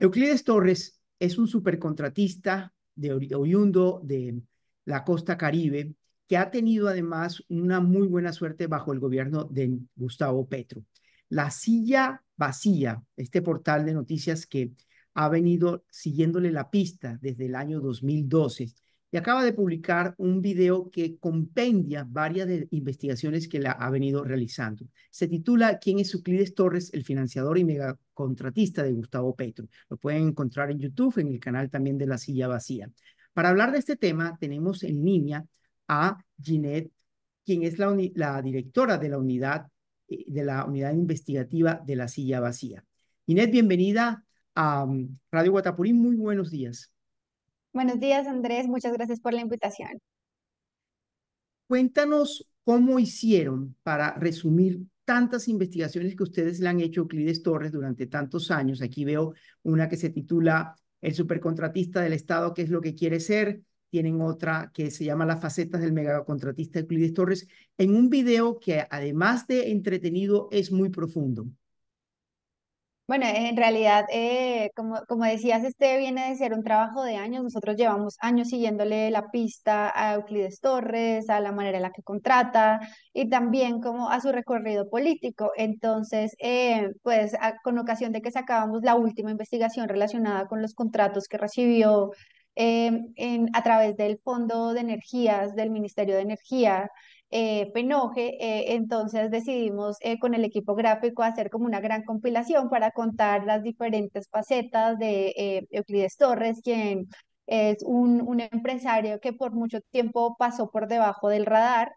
Euclides Torres es un supercontratista de oriundo de la costa caribe que ha tenido además una muy buena suerte bajo el gobierno de Gustavo Petro. La silla vacía, este portal de noticias que ha venido siguiéndole la pista desde el año 2012, y acaba de publicar un video que compendia varias investigaciones que la ha venido realizando. Se titula ¿Quién es Euclides Torres, el financiador y megacontratista de Gustavo Petro? Lo pueden encontrar en YouTube, en el canal también de La Silla Vacía. Para hablar de este tema, tenemos en línea a Ginette, quien es la, directora de la unidad eh, de la unidad investigativa de La Silla Vacía. Ginette, bienvenida a mm, Radio Guatapurí. Muy buenos días. Buenos días, Andrés. Muchas gracias por la invitación. Cuéntanos cómo hicieron para resumir tantas investigaciones que ustedes le han hecho a Euclides Torres durante tantos años. Aquí veo una que se titula El supercontratista del Estado, qué es lo que quiere ser. Tienen otra que se llama Las facetas del megacontratista Euclides Torres, en un video que además de entretenido es muy profundo. Bueno, en realidad, eh, como, como decías, este viene de ser un trabajo de años. Nosotros llevamos años siguiéndole la pista a Euclides Torres, a la manera en la que contrata y también como a su recorrido político. Entonces, eh, pues con ocasión de que sacábamos la última investigación relacionada con los contratos que recibió eh, en- a través del Fondo de Energías del Ministerio de Energía. Eh, penoje, eh, entonces decidimos eh, con el equipo gráfico hacer como una gran compilación para contar las diferentes facetas de Euclides Torres, quien es un, un, empresario que por mucho tiempo pasó por debajo del radar,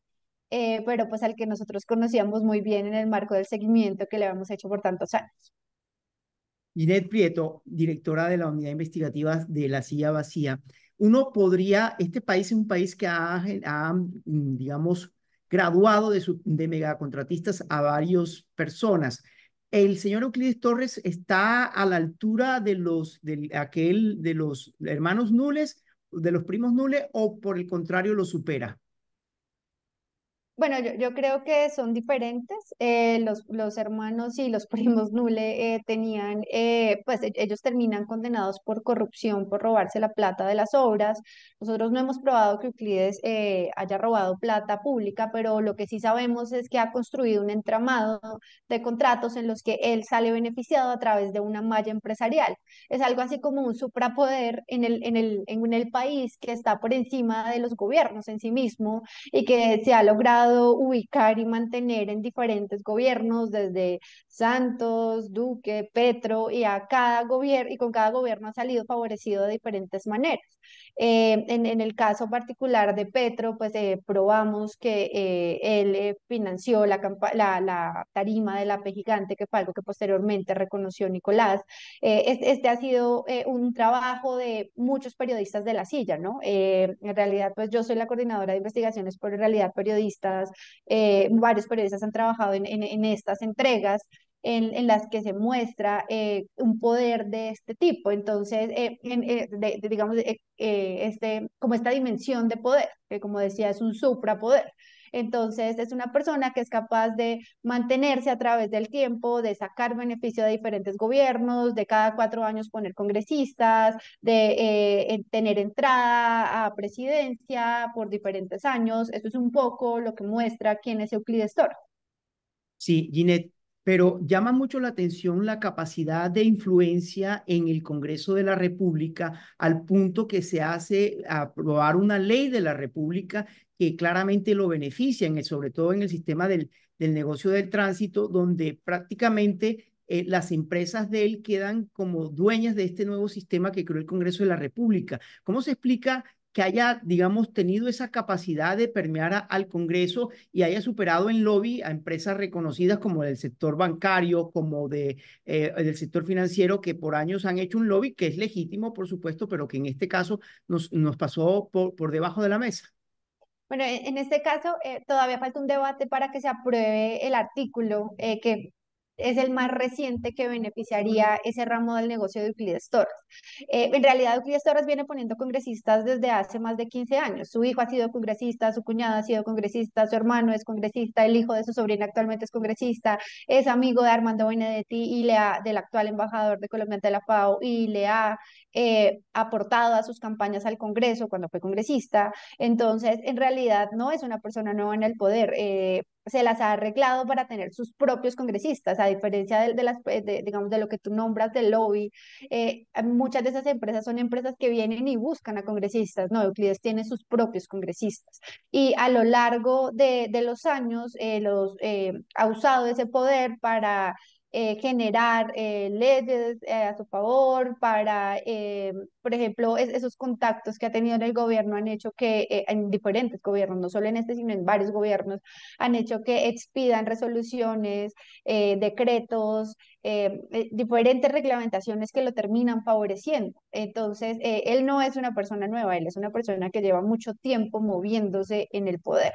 pero pues al que nosotros conocíamos muy bien en el marco del seguimiento que le habíamos hecho por tantos años. Inés Prieto, directora de la Unidad Investigativa de la Silla Vacía. Uno podría, este país es un país que ha mm, digamos, graduado de, de megacontratistas a varias personas. El señor Euclides Torres está a la altura de los, de, aquel, de los hermanos Nules, de los primos Nules, o por el contrario lo supera. Bueno, yo, creo que son diferentes. Eh, los, los, hermanos y los primos Nule eh, tenían, eh, pues e, ellos terminan condenados por corrupción, por robarse la plata de las obras. Nosotros no hemos probado que Euclides haya robado plata pública, pero lo que sí sabemos es que ha construido un entramado de contratos en los que él sale beneficiado a través de una malla empresarial. Es algo así como un suprapoder en el, en el, en el país que está por encima de los gobiernos en sí mismo y que se ha logrado ubicar y mantener en diferentes gobiernos, desde Santos, Duque, Petro, y a cada gobierno, y con cada gobierno ha salido favorecido de diferentes maneras. Eh, en, el caso particular de Petro, pues eh, probamos que eh, él financió la, la, la, tarima de la gigante, que fue algo que posteriormente reconoció Nicolás. Este, ha sido un trabajo de muchos periodistas de la silla, ¿no? en realidad, pues yo soy la coordinadora de investigaciones, por en realidad periodistas, varios periodistas han trabajado en estas entregas en, en las que se muestra eh, un poder de este tipo, entonces, eh, eh, digamos, este, como esta dimensión de poder, que como decía es un suprapoder. Entonces es una persona que es capaz de mantenerse a través del tiempo, de sacar beneficio de diferentes gobiernos, de cada cuatro años poner congresistas, de tener entrada a presidencia por diferentes años. Eso es un poco lo que muestra quién es Euclides Toro. Sí, Ginette, pero llama mucho la atención la capacidad de influencia en el Congreso de la República al punto que se hace aprobar una ley de la República que claramente lo beneficia, en sobre todo en el sistema del, del negocio del tránsito, donde prácticamente eh, las empresas de él quedan como dueñas de este nuevo sistema que creó el Congreso de la República. ¿Cómo se explica que haya, digamos, tenido esa capacidad de permear al Congreso y haya superado en lobby a empresas reconocidas como del sector bancario, como de, eh, del sector financiero, que por años han hecho un lobby que es legítimo, por supuesto, pero que en este caso nos, nos pasó por, por debajo de la mesa. Bueno, e, en este caso eh, todavía falta un debate para que se apruebe el artículo eh, que es el más reciente que beneficiaría ese ramo del negocio de Euclides Torres. Eh, en realidad, Euclides Torres viene poniendo congresistas desde hace más de 15 años. Su hijo ha sido congresista, su cuñada ha sido congresista, su hermano es congresista, el hijo de su sobrina actualmente es congresista, es amigo de Armando Benedetti y le ha, del actual embajador de Colombia de la FAO, y le ha eh, aportado a sus campañas al Congreso cuando fue congresista. Entonces, en realidad, no es una persona nueva en el poder. Eh, se las ha arreglado para tener sus propios congresistas, a diferencia de, las, pues, digamos, de lo que tú nombras del lobby. Eh, muchas de esas empresas son empresas que vienen y buscan a congresistas, no, Euclides tiene sus propios congresistas. Y a lo largo de, los años, eh, los, eh, ha usado ese poder para eh, generar eh, leyes eh, a su favor, para, por ejemplo, esos contactos que ha tenido en el gobierno han hecho que, en diferentes gobiernos, no solo en este, sino en varios gobiernos, han hecho que expidan resoluciones, decretos, diferentes reglamentaciones que lo terminan favoreciendo. Entonces, él no es una persona nueva, él es una persona que lleva mucho tiempo moviéndose en el poder.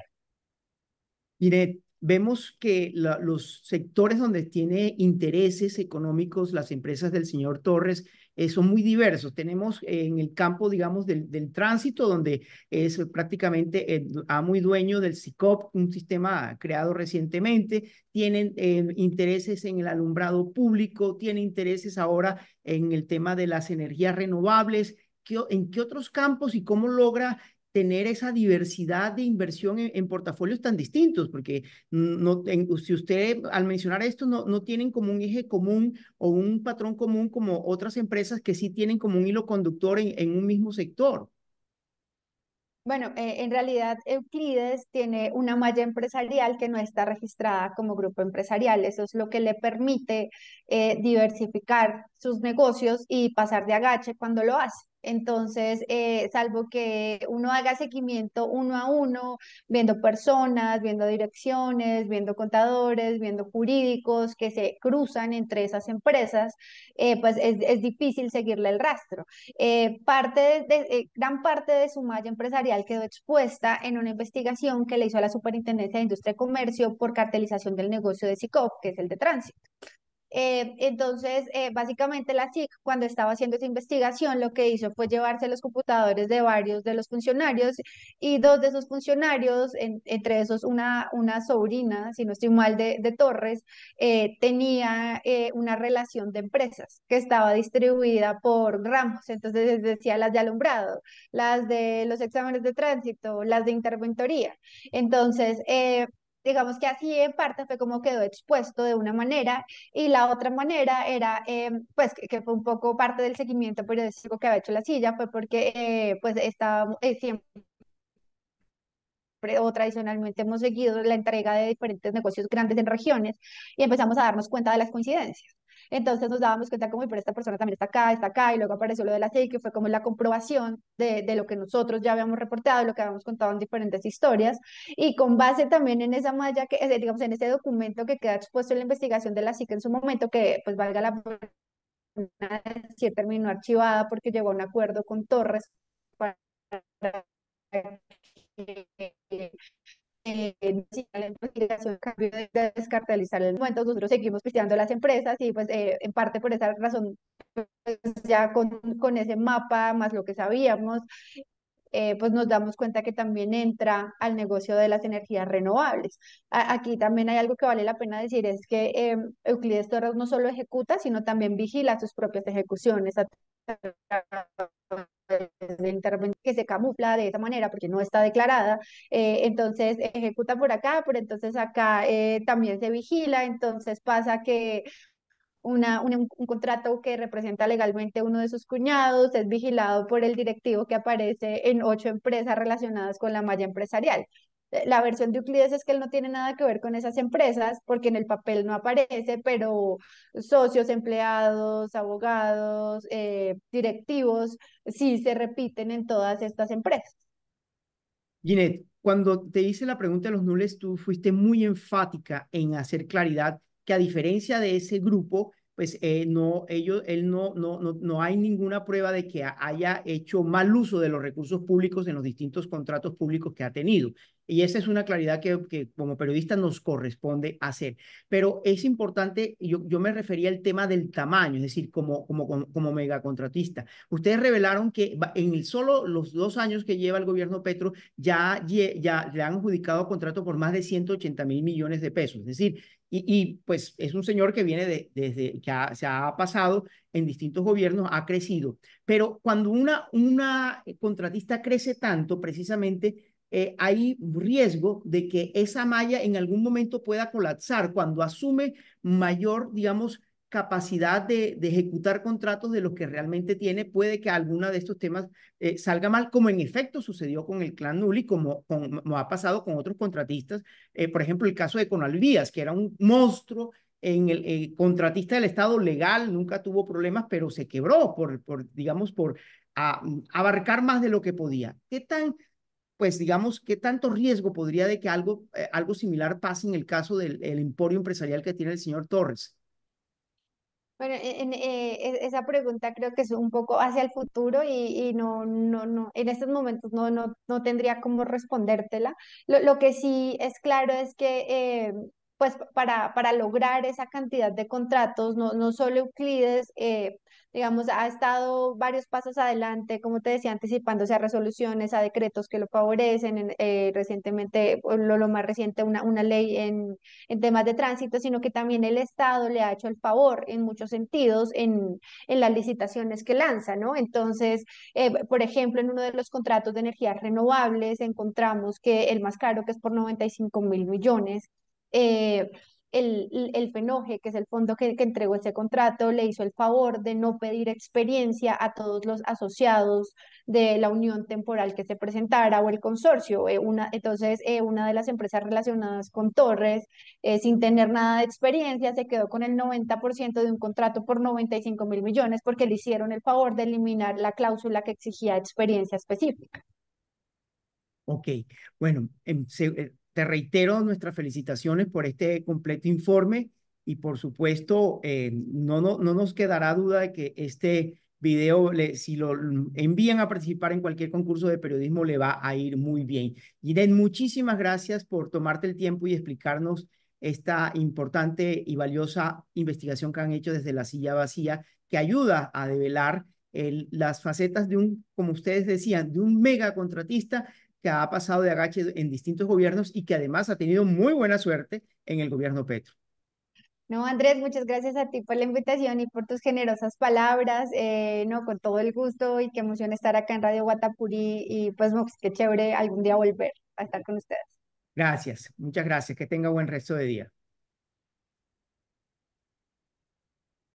Mire, vemos que los sectores donde tiene intereses económicos las empresas del señor Torres eh, son muy diversos. Tenemos eh, en el campo, digamos, del, del tránsito, donde es prácticamente eh, muy dueño del SICOP, un sistema creado recientemente. Tienen eh, intereses en el alumbrado público, tienen intereses ahora en el tema de las energías renovables. ¿Qué, ¿En qué otros campos y cómo logra tener esa diversidad de inversión en, portafolios tan distintos, porque no, si usted al mencionar esto no, no tienen como un eje común o un patrón común como otras empresas que sí tienen como un hilo conductor en, un mismo sector. Bueno, eh, en realidad Euclides tiene una malla empresarial que no está registrada como grupo empresarial. Eso es lo que le permite eh, diversificar sus negocios y pasar de agache cuando lo hace. Entonces, eh, salvo que uno haga seguimiento uno a uno, viendo personas, viendo direcciones, viendo contadores, viendo jurídicos que se cruzan entre esas empresas, eh, pues es, difícil seguirle el rastro. Eh, gran parte de su malla empresarial quedó expuesta en una investigación que le hizo a la Superintendencia de Industria y Comercio por cartelización del negocio de SICOP, que es el de tránsito. Eh, entonces, eh, básicamente la SIC, cuando estaba haciendo esa investigación, lo que hizo fue llevarse los computadores de varios de los funcionarios y dos de esos funcionarios, entre esos una, sobrina, si no estoy mal, de, Torres, eh, tenía una relación de empresas que estaba distribuida por ramos. Entonces, decía las de alumbrado, las de los exámenes de tránsito, las de interventoría. Entonces, digamos que así en parte fue como quedó expuesto de una manera y la otra manera era, em, pues que, fue un poco parte del seguimiento periodístico que había hecho la silla, fue porque eh, pues estábamos eh, siempre o tradicionalmente hemos seguido la entrega de diferentes negocios grandes en regiones y empezamos a darnos cuenta de las coincidencias. Entonces nos dábamos cuenta como, pero esta persona también está acá, está acá, y luego apareció lo de la CI, que fue como la comprobación de, de lo que nosotros ya habíamos reportado, lo que habíamos contado en diferentes historias, y con base también en esa malla, que, eh, digamos, en ese documento que queda expuesto en la investigación de la CIC en su momento, que pues valga la pena si terminó archivada porque llegó a un acuerdo con Torres para realizar el momento, nosotros seguimos pisteando las empresas y pues eh, en parte por esa razón, pues, ya con, con, ese mapa más lo que sabíamos, eh, pues nos damos cuenta que también entra al negocio de las energías renovables. aquí también hay algo que vale la pena decir, es que em, Euclides Torres no solo ejecuta, sino también vigila sus propias ejecuciones que se camufla de esa manera porque no está declarada, eh, entonces ejecuta por acá, pero entonces acá eh, también se vigila, entonces pasa que un, contrato que representa legalmente uno de sus cuñados, es vigilado por el directivo que aparece en ocho empresas relacionadas con la malla empresarial. Eh, la versión de Euclides es que él no tiene nada que ver con esas empresas porque en el papel no aparece, pero socios, empleados, abogados, eh, directivos, sí se repiten en todas estas empresas. Ginette, cuando te hice la pregunta de los nules, tú fuiste muy enfática en hacer claridad que a diferencia de ese grupo, pues eh, no, ellos, él no, no, no, no hay ninguna prueba de que haya hecho mal uso de los recursos públicos en los distintos contratos públicos que ha tenido. Y esa es una claridad que, como periodista nos corresponde hacer. Pero es importante, yo, me refería al tema del tamaño, es decir, como, como, como, megacontratista. Ustedes revelaron que en el solo los dos años que lleva el gobierno Petro, ya, ya le han adjudicado contratos por más de 180 mil millones de pesos. Es decir, y, pues es un señor que viene desde que se ha pasado en distintos gobiernos, ha crecido. Pero cuando una, una eh, contratista crece tanto, precisamente eh, hay riesgo de que esa malla en algún momento pueda colapsar cuando asume mayor, digamos, capacidad de, ejecutar contratos de los que realmente tiene, puede que alguna de estos temas eh, salga mal, como en efecto sucedió con el clan Nulli, como, como ha pasado con otros contratistas, eh, por ejemplo, el caso de Conalvías, que era un monstruo en el, eh, contratista del Estado legal, nunca tuvo problemas, pero se quebró por, por digamos, por ah, abarcar más de lo que podía. ¿Qué tan pues digamos, ¿qué tanto riesgo podría de que algo, algo similar pase en el caso del emporio empresarial que tiene el señor Torres? Bueno, en, e, esa pregunta creo que es un poco hacia el futuro y, no, no, no, en estos momentos no, no, no tendría cómo respondértela. Lo, lo, que sí es claro es que eh, pues para, para lograr esa cantidad de contratos, no, solo Euclides, eh, digamos, ha estado varios pasos adelante, como te decía, anticipándose a resoluciones, a decretos que lo favorecen, eh, recientemente, lo, más reciente, una, una ley en, en, temas de tránsito, sino que también el Estado le ha hecho el favor en muchos sentidos en, las licitaciones que lanza, ¿no? Entonces, eh, por ejemplo, en uno de los contratos de energías renovables encontramos que el más caro, que es por 95 mil millones, eh, el, el FENOGE, que es el fondo que, entregó ese contrato, le hizo el favor de no pedir experiencia a todos los asociados de la unión temporal que se presentara o el consorcio. Eh, una, entonces, eh, una de las empresas relacionadas con Torres, sin tener nada de experiencia, se quedó con el 90% de un contrato por 95 mil millones porque le hicieron el favor de eliminar la cláusula que exigía experiencia específica. Ok, bueno, en em, te reitero nuestras felicitaciones por este completo informe y por supuesto eh, no, no, nos quedará duda de que este video, si lo envían a participar en cualquier concurso de periodismo, le va a ir muy bien. Irene, muchísimas gracias por tomarte el tiempo y explicarnos esta importante y valiosa investigación que han hecho desde la silla vacía, que ayuda a develar las facetas de un, como ustedes decían, de un mega contratista que ha pasado de agache en distintos gobiernos y que además ha tenido muy buena suerte en el gobierno Petro. No, Andrés, muchas gracias a ti por la invitación y por tus generosas palabras. Eh, no, con todo el gusto y qué emoción estar acá en Radio Guatapuri y pues qué chévere algún día volver a estar con ustedes. Gracias, muchas gracias. Que tenga buen resto de día.